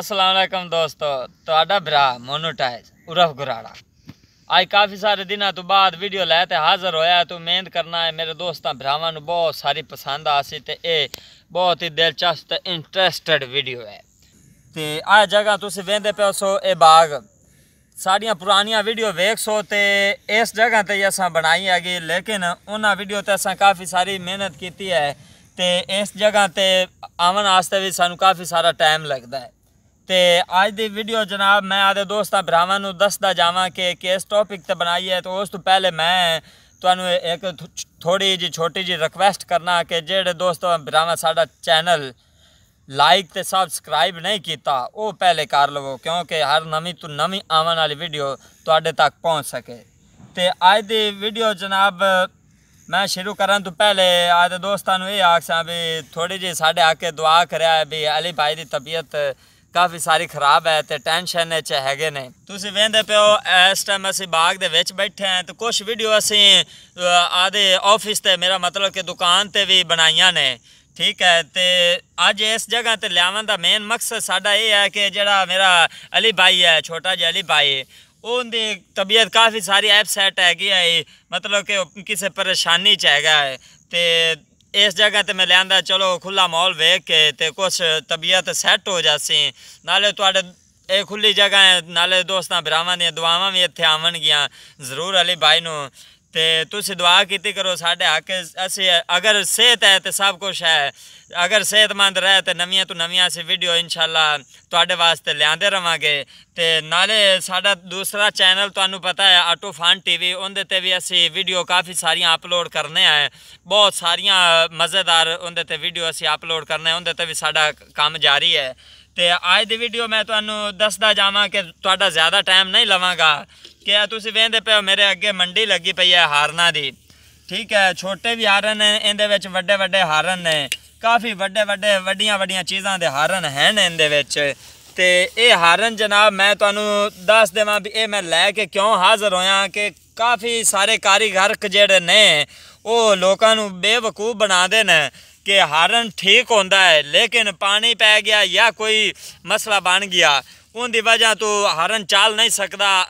असलम ਦੋਸਤੋ ਤੁਹਾਡਾ ਭਰਾ ਮੋਨੋਟਾਈਜ਼ ਉਰਫ ਗੁਰਾੜਾ ਅੱਜ ਕਾਫੀ ਸਾਰੇ ਦਿਨਾਂ ਤੋਂ ਬਾਅਦ ਵੀਡੀਓ ਲੈ ਤੇ ਹਾਜ਼ਰ ਹੋਇਆ ਤੂੰ ਮਿਹਨਤ ਕਰਨਾ ਹੈ ਮੇਰੇ ਦੋਸਤਾਂ ਭਰਾਵਾਂ ਨੂੰ ਬਹੁਤ ਸਾਰੀ ਪਸੰਦ ਆ ਸੀ ਤੇ ਇਹ ਬਹੁਤ ਹੀ ਦਿਲਚਸਪ ਤੇ ਇੰਟਰਸਟਡ ਵੀਡੀਓ ਹੈ ਤੇ ਆ ਜਗ੍ਹਾ ਤੁਸੀਂ ਵੇਂਦੇ ਪਿਓ ਸੋ ਇਹ ਬਾਗ ਸਾਡੀਆਂ ਪੁਰਾਣੀਆਂ ਵੀਡੀਓ ਵੇਖ ਸੋ ਤੇ ਇਸ ਜਗ੍ਹਾ ਤੇ ਅਸਾਂ ਬਣਾਈ ਹੈਗੀ ਲੇਕਿਨ ਉਹਨਾਂ ਵੀਡੀਓ ਤੇ ਅਸਾਂ ਕਾਫੀ ਸਾਰੀ ਮਿਹਨਤ ਕੀਤੀ ਹੈ ਤੇ ਇਸ ਜਗ੍ਹਾ ਤੇ ਆਉਣ ਵਾਸਤੇ ਵੀ ਸਾਨੂੰ ਕਾਫੀ ਸਾਰਾ ਟਾਈਮ ਲੱਗਦਾ ਹੈ ਤੇ ਅੱਜ ਦੀ ਵੀਡੀਓ ਜਨਾਬ ਮੈਂ ਆਦੇ ਦੋਸਤਾਂ ਭਰਾਵਾਂ ਨੂੰ ਦੱਸਦਾ ਜਾਵਾਂ ਕਿ ਕਿਸ ਟੌਪਿਕ ਤੇ ਬਣਾਈ ਹੈ ਤੇ ਉਸ ਤੋਂ ਪਹਿਲੇ ਮੈਂ ਤੁਹਾਨੂੰ ਇੱਕ ਥੋੜੀ ਜੀ ਛੋਟੀ ਜੀ ਰਿਕਵੈਸਟ ਕਰਨਾ ਕਿ ਜਿਹੜੇ ਦੋਸਤੋ ਭਰਾਵਾਂ ਸਾਡਾ ਚੈਨਲ ਲਾਈਕ ਤੇ ਸਬਸਕ੍ਰਾਈਬ ਨਹੀਂ ਕੀਤਾ ਉਹ ਪਹਿਲੇ ਕਰ ਲਵੋ ਕਿਉਂਕਿ ਹਰ ਨਵੀਂ ਤੋਂ ਨਵੀਂ ਆਉਣ ਵਾਲੀ ਵੀਡੀਓ ਤੁਹਾਡੇ ਤੱਕ ਪਹੁੰਚ ਸਕੇ ਤੇ ਅੱਜ ਦੀ ਵੀਡੀਓ ਜਨਾਬ ਮੈਂ ਸ਼ੁਰੂ ਕਰਨ ਤੋਂ ਪਹਿਲੇ ਆਦੇ ਦੋਸਤਾਂ ਨੂੰ ਇਹ ਆਖਸਾਂ ਵੀ ਥੋੜੀ ਜੀ ਸਾਡੇ ਆ ਕੇ ਦੁਆ ਕਰਿਆ ਵੀ ਅਲੀ ਭਾਈ ਦੀ ਤਬੀਅਤ ਕਾਫੀ ਸਾਰੀ ਖਰਾਬ ਹੈ ਤੇ ਟੈਨਸ਼ਨ ਚ ਹੈਗੇ ਨੇ ਤੁਸੀਂ ਵੇਂਦੇ ਪਿਓ ਇਸ ਟਾਈਮ ਅਸੀਂ ਬਾਗ ਦੇ ਵਿੱਚ ਬੈਠੇ ਆਂ ਤੇ ਕੁਝ ਵੀਡੀਓ ਅਸੀਂ ਆਦੇ ਆਫਿਸ ਤੇ ਮੇਰਾ ਮਤਲਬ ਕਿ ਦੁਕਾਨ ਤੇ ਵੀ ਬਣਾਈਆਂ ਨੇ ਠੀਕ ਹੈ ਤੇ ਅੱਜ ਇਸ ਜਗ੍ਹਾ ਤੇ ਲਿਆਉਣ ਦਾ ਮੇਨ ਮਕਸਦ ਸਾਡਾ ਇਹ ਹੈ ਕਿ ਜਿਹੜਾ ਮੇਰਾ ਅਲੀ ਭਾਈ ਹੈ ਛੋਟਾ ਜਿਹਾ ਅਲੀ ਭਾਈ ਉਹਦੀ ਤਬੀਅਤ ਕਾਫੀ ਸਾਰੀ ਐਪਸੈਟ ਹੈਗੀ ਹੈ ਮਤਲਬ ਕਿ ਕਿਸੇ ਪਰੇਸ਼ਾਨੀ ਚ ਹੈਗਾ ਤੇ ਇਸ ਜਗ੍ਹਾ ਤੇ ਮੈਂ ਲਿਆਂਦਾ ਚਲੋ ਖੁੱਲਾ ਮਾਹੌਲ ਵੇਖ ਕੇ ਤੇ ਕੁਛ ਤਬੀਅਤ ਸੈੱਟ ਹੋ ਜਾਸੀ ਨਾਲੇ ਤੁਹਾਡੇ ਇਹ ਖੁੱਲੀ ਜਗ੍ਹਾ ਹੈ ਨਾਲੇ ਦੋਸਤਾਂ ਭਰਾਵਾਂ ਦੀਆਂ ਦੁਆਵਾਂ ਵੀ ਇੱਥੇ ਆਵਣਗੀਆਂ ਜ਼ਰੂਰ ਅਲੀ ਭਾਈ ਨੂੰ ਤੇ ਤੁਸੀਂ ਦੁਆ ਕੀਤੀ ਕਰੋ ਸਾਡੇ ਹੱਕ ਅਸੀਂ ਅਗਰ ਸਿਹਤ ਹੈ ਤੇ ਸਭ ਕੁਝ ਹੈ ਅਗਰ ਸਿਹਤਮੰਦ ਰਹੇ ਤੇ ਨਵੀਆਂ ਤੋਂ ਨਵੀਆਂ ਅਸੀਂ ਵੀਡੀਓ ਇਨਸ਼ਾਅੱਲਾ ਤੁਹਾਡੇ ਵਾਸਤੇ ਲਿਆਂਦੇ ਰਵਾਂਗੇ ਤੇ ਨਾਲੇ ਸਾਡਾ ਦੂਸਰਾ ਚੈਨਲ ਤੁਹਾਨੂੰ ਪਤਾ ਹੈ ਆਟੋ ਫਨ ਟੀਵੀ ਉਹਦੇ ਤੇ ਵੀ ਅਸੀਂ ਵੀਡੀਓ ਕਾਫੀ ਸਾਰੀਆਂ ਅਪਲੋਡ ਕਰਨੇ ਆ ਬਹੁਤ ਸਾਰੀਆਂ ਮਜ਼ੇਦਾਰ ਉਹਦੇ ਤੇ ਵੀਡੀਓ ਅਸੀਂ ਅਪਲੋਡ ਕਰਨੇ ਉਹਦੇ ਤੇ ਵੀ ਸਾਡਾ ਕੰਮ ਜਾਰੀ ਹੈ ਤੇ ਅੱਜ ਦੀ ਵੀਡੀਓ ਮੈਂ ਤੁਹਾਨੂੰ ਦੱਸਦਾ ਜਾਵਾਂ ਕਿ ਤੁਹਾਡਾ ਜ਼ਿਆਦਾ ਟਾਈਮ ਨਹੀਂ ਲਵਾਂਗਾ ਕਿ ਤੁਸੀਂ ਵੇਂਦੇ ਪਏ ਮੇਰੇ ਅੱਗੇ ਮੰਡੀ ਲੱਗੀ ਪਈ ਹੈ ਹਾਰਨਾ ਦੀ ਠੀਕ ਹੈ ਛੋਟੇ ਵੀ ਹਾਰਨ ਨੇ ਇਹਦੇ ਵਿੱਚ ਵੱਡੇ ਵੱਡੇ ਹਾਰਨ ਨੇ ਕਾਫੀ ਵੱਡੇ ਵੱਡੇ ਵੱਡੀਆਂ ਵੱਡੀਆਂ ਚੀਜ਼ਾਂ ਦੇ ਹਾਰਨ ਹਨ ਇਹਦੇ ਵਿੱਚ ਤੇ ਇਹ ਹਾਰਨ ਜਨਾਬ ਮੈਂ ਤੁਹਾਨੂੰ ਦੱਸ ਦੇਵਾਂ ਵੀ ਇਹ ਮੈਂ ਲੈ ਕੇ ਕਿਉਂ ਹਾਜ਼ਰ ਹੋਇਆ ਕਿ ਕਾਫੀ ਸਾਰੇ ਕਾਰੀਗਰ ਜਿਹੜੇ ਨੇ ਉਹ ਲੋਕਾਂ ਨੂੰ ਬੇਵਕੂਫ ਬਣਾਉਂਦੇ ਨੇ ਕਿ ਹਾਰਨ ਠੀਕ ਹੁੰਦਾ ਹੈ ਲੇਕਿਨ ਪਾਣੀ ਪੈ ਗਿਆ ਜਾਂ ਕੋਈ ਮਸਲਾ ਬਣ ਗਿਆ ਉਹਦੀ ਵਜ੍ਹਾ ਤੋਂ ਹਾਰਨ ਚੱਲ ਨਹੀਂ ਸਕਦਾ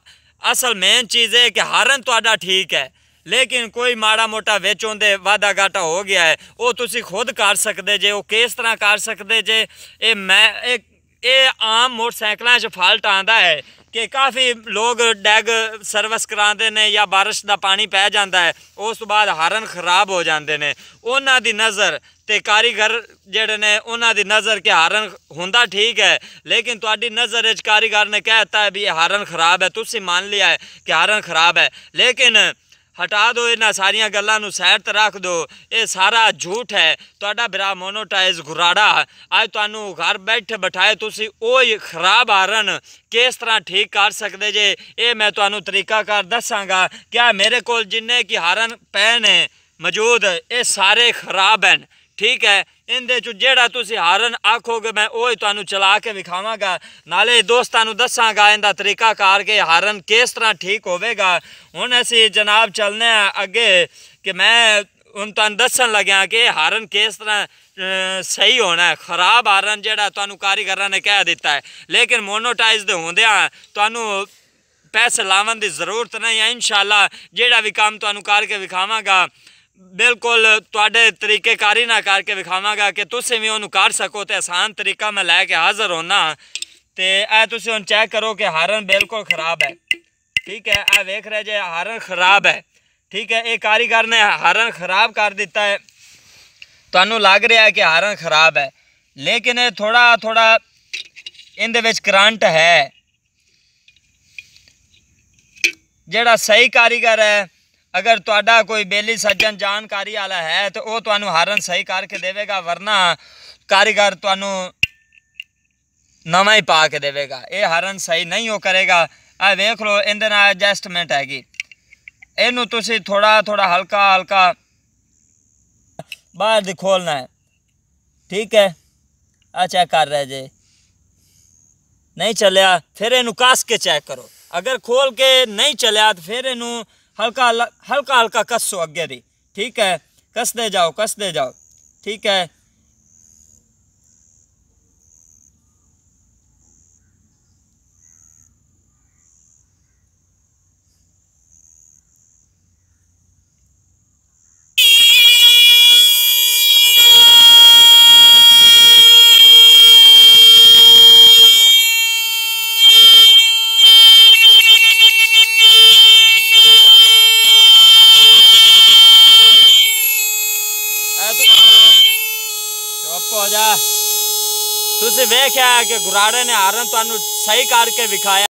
ਅਸਲ ਮੇਨ ਚੀਜ਼ ਹੈ ਕਿ ਹਰਨ ਤੁਹਾਡਾ ਠੀਕ ਹੈ ਲੇਕਿਨ ਕੋਈ ਮਾੜਾ ਮੋਟਾ ਵਿੱਚ ਹੁੰਦੇ ਵਾਦਾ ਘਾਟਾ ਹੋ ਗਿਆ ਹੈ ਉਹ ਤੁਸੀਂ ਖੁਦ ਕਰ ਸਕਦੇ ਜੇ ਉਹ ਕਿਸ ਤਰ੍ਹਾਂ ਕਰ ਸਕਦੇ ਜੇ ਇਹ ਮੈਂ ਇਹ ਇਹ ਆਮ ਮੋਟਰਸਾਈਕਲਾਂ 'ਚ ਫਾਲਟ ਆਂਦਾ ਹੈ ਕਿ ਕਾਫੀ ਲੋਕ ਡੈਗ ਸਰਵਿਸ ਕਰਾਉਂਦੇ ਨੇ ਜਾਂ بارش ਦਾ ਪਾਣੀ ਪੈ ਜਾਂਦਾ ਹੈ ਉਸ ਤੋਂ ਬਾਅਦ ਹਾਰਨ ਖਰਾਬ ਹੋ ਜਾਂਦੇ ਨੇ ਉਹਨਾਂ ਦੀ ਨਜ਼ਰ ਤੇ ਕਾਰੀਗਰ ਜਿਹੜੇ ਨੇ ਉਹਨਾਂ ਦੀ ਨਜ਼ਰ ਕਿ ਹਾਰਨ ਹੁੰਦਾ ਠੀਕ ਹੈ ਲੇਕਿਨ ਤੁਹਾਡੀ ਨਜ਼ਰ ਵਿੱਚ ਕਾਰੀਗਰ ਨੇ ਕਹਿਤਾ ਹੈ ਵੀ ਇਹ ਹਾਰਨ ਖਰਾਬ ਹੈ ਤੁਸੀਂ ਮੰਨ ਲਿਆ ਹੈ ਕਿ ਹਾਰਨ ਖਰਾਬ ਹੈ ਲੇਕਿਨ ਹਟਾ ਦਿਓ ਇਹਨਾਂ ਸਾਰੀਆਂ ਗੱਲਾਂ ਨੂੰ ਸਾਈਡ ਤੇ ਰੱਖ ਦਿਓ ਇਹ ਸਾਰਾ ਝੂਠ ਹੈ ਤੁਹਾਡਾ ਬਰਾ ਮੋਨੋਟਾਈਜ਼ ਘੁਰਾੜਾ ਅੱਜ ਤੁਹਾਨੂੰ ਘਰ ਬੈਠੇ ਬਿਠਾਏ ਤੁਸੀਂ ਉਹ ਹੀ ਖਰਾਬ ਆਰਨ ਕਿਸ ਤਰ੍ਹਾਂ ਠੀਕ ਕਰ ਸਕਦੇ ਜੇ ਇਹ ਮੈਂ ਤੁਹਾਨੂੰ ਤਰੀਕਾ ਕਰ ਦੱਸਾਂਗਾ ਕਿ ਮੇਰੇ ਕੋਲ ਜਿੰਨੇ ਕੀ ਹਾਰਨ ਪੈਨ ਹੈ ਮੌਜੂਦ ਇਹ ਸਾਰੇ ਖਰਾਬ ਹਨ ਠੀਕ ਹੈ ਇਹਦੇ ਚ ਜਿਹੜਾ ਤੁਸੀਂ ਹਾਰਨ ਆਖੋਗੇ ਮੈਂ ਉਹ ਹੀ ਤੁਹਾਨੂੰ ਚਲਾ ਕੇ ਵਿਖਾਵਾਂਗਾ ਨਾਲੇ ਦੋਸਤਾਂ ਨੂੰ ਦੱਸਾਂਗਾ ਇਹਦਾ ਤਰੀਕਾ ਕਾਰ ਕੇ ਹਾਰਨ ਕਿਸ ਤਰ੍ਹਾਂ ਠੀਕ ਹੋਵੇਗਾ ਹੁਣ ਅਸੀਂ ਜਨਾਬ ਚੱਲਨੇ ਆ ਅੱਗੇ ਕਿ ਮੈਂ ਹੁਣ ਤੁਹਾਨੂੰ ਦੱਸਣ ਲੱਗਿਆ ਕਿ ਹਾਰਨ ਕਿਸ ਤਰ੍ਹਾਂ ਸਹੀ ਹੋਣਾ ਹੈ ਖਰਾਬ ਹਾਰਨ ਜਿਹੜਾ ਤੁਹਾਨੂੰ ਕਾਰੀਗਰਾਂ ਨੇ ਕਹਿ ਦਿੱਤਾ ਹੈ ਲੇਕਿਨ ਮੋਨੋਟਾਈਜ਼ ਦੇ ਹੁੰਦਿਆਂ ਤੁਹਾਨੂੰ ਪੈਸੇ ਲਾਉਣ ਦੀ ਜ਼ਰੂਰਤ ਨਹੀਂ ਹੈ ਇਨਸ਼ਾਅੱਲਾ ਜਿਹੜਾ ਵੀ ਕੰਮ ਤੁਹਾਨੂੰ ਕਰਕੇ ਵਿਖਾਵਾਂਗਾ ਬਿਲਕੁਲ ਤੁਹਾਡੇ ਤਰੀਕੇਕਾਰੀ ਨਾਲ ਕਰਕੇ ਵਿਖਾਵਾਂਗਾ ਕਿ ਤੁਸੀਂ ਵੀ ਉਹਨੂੰ ਕਰ ਸਕੋ ਤੇ ਆਸਾਨ ਤਰੀਕਾ ਮੈਂ ਲੈ ਕੇ ਹਾਜ਼ਰ ਹੋਣਾ ਤੇ ਇਹ ਤੁਸੀਂ ਹੁਣ ਚੈੱਕ ਕਰੋ ਕਿ ਹਾਰਨ ਬਿਲਕੁਲ ਖਰਾਬ ਹੈ ਠੀਕ ਹੈ ਇਹ ਵੇਖ ਰਹੇ ਜੇ ਹਾਰਨ ਖਰਾਬ ਹੈ ਠੀਕ ਹੈ ਇਹ ਕਾਰੀਗਰ ਨੇ ਹਾਰਨ ਖਰਾਬ ਕਰ ਦਿੱਤਾ ਹੈ ਤੁਹਾਨੂੰ ਲੱਗ ਰਿਹਾ ਹੈ ਕਿ ਹਾਰਨ ਖਰਾਬ ਹੈ ਲੇਕਿਨ ਇਹ ਥੋੜਾ ਥੋੜਾ ਇਹਦੇ ਵਿੱਚ ਕਰੰਟ ਹੈ ਜਿਹੜਾ ਸਹੀ ਕਾਰੀਗਰ ਹੈ ਅਗਰ ਤੁਹਾਡਾ ਕੋਈ ਬੇਲੀ ਸੱਜਣ ਜਾਣਕਾਰੀ ਵਾਲਾ ਹੈ ਤੇ ਉਹ ਤੁਹਾਨੂੰ ਹਰਨ ਸਹੀ ਕਰਕੇ ਦੇਵੇਗਾ ਵਰਨਾ ਕਾਰੀਗਰ ਤੁਹਾਨੂੰ ਨਵਾਂ ਹੀ ਪਾ ਕੇ ਦੇਵੇਗਾ ਇਹ ਹਰਨ ਸਹੀ ਨਹੀਂ ਹੋ ਕਰੇਗਾ ਆ ਵੇਖ ਲਓ ਇਹਦੇ ਨਾਲ ਐਡਜਸਟਮੈਂਟ ਹੈਗੀ ਇਹਨੂੰ ਤੁਸੀਂ ਥੋੜਾ ਥੋੜਾ ਹਲਕਾ ਹਲਕਾ ਬਾਹਰ ਦੀ ਖੋਲਣਾ ਹੈ ਠੀਕ ਹੈ ਆ ਚੈੱਕ ਕਰ ਰਹੇ ਜੇ ਨਹੀਂ ਚੱਲਿਆ ਫਿਰ ਇਹਨੂੰ ਕਾਸ ਕੇ ਚੈੱਕ ਕਰੋ ਅਗਰ ਖੋਲ ਕੇ ਨਹੀਂ ਚੱਲਿਆ ਤਾਂ ਫਿਰ ਇਹਨੂੰ ਹਲਕਾ ਹਲਕਾ ਹਲਕਾ ਕੱਸੋ ਅੱਗੇ ਦੀ ਠੀਕ ਹੈ ਕੱਸਦੇ ਜਾਓ ਕੱਸਦੇ ਜਾਓ ਠੀਕ ਹੈ ਹੋ ਜਾ ਤੁਸੀਂ ਵੇਖਿਆ ਕਿ ਗੁਰਾੜੇ ਨੇ ਹਰਨ ਤੁਹਾਨੂੰ ਸਹੀ ਕਰਕੇ ਵਿਖਾਇਆ